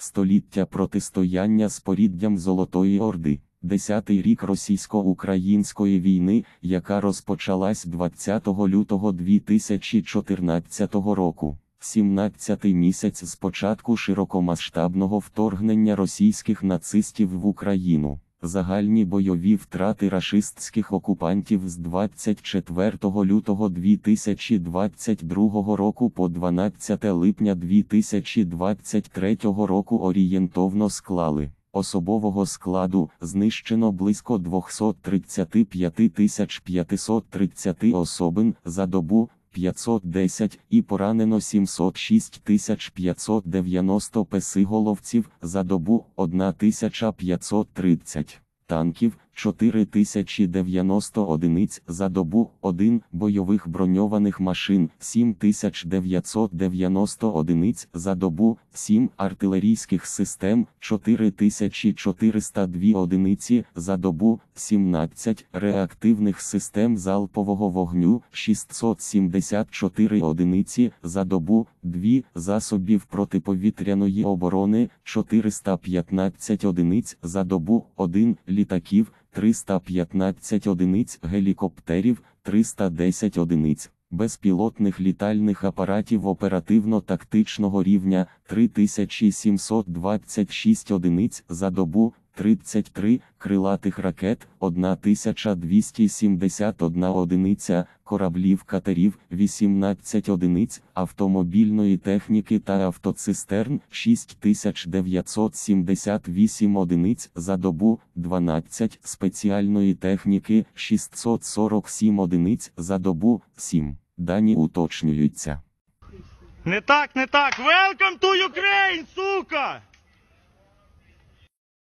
Століття протистояння споріддям Золотої Орди, десятий рік російсько-української війни, яка розпочалась 20 лютого 2014 року, 17-й місяць з початку широкомасштабного вторгнення російських нацистів в Україну. Загальні бойові втрати рашистських окупантів з 24 лютого 2022 року по 12 липня 2023 року орієнтовно склали. Особового складу знищено близько 235 530 особин за добу 510 і поранено 706 590 песиголовців за добу 1530 танків 4090 одиниць за добу, 1 бойових броньованих машин, 7990 одиниць за добу, 7 артилерійських систем, 4402 одиниці за добу, 17 реактивних систем залпового вогню, 674 одиниці за добу, 2 засобів протиповітряної оборони, 415 одиниць за добу, 1 літаків. 315 одиниць гелікоптерів, 310 одиниць, безпілотних літальних апаратів оперативно-тактичного рівня 3726 одиниць за добу, 33 крилатих ракет, 1271 одиниця, кораблів катерів, 18 одиниць, автомобільної техніки та автоцистерн, 6978 одиниць за добу, 12 спеціальної техніки, 647 одиниць за добу, 7. Дані уточнюються. Не так, не так. Welcome to Ukraine, сука!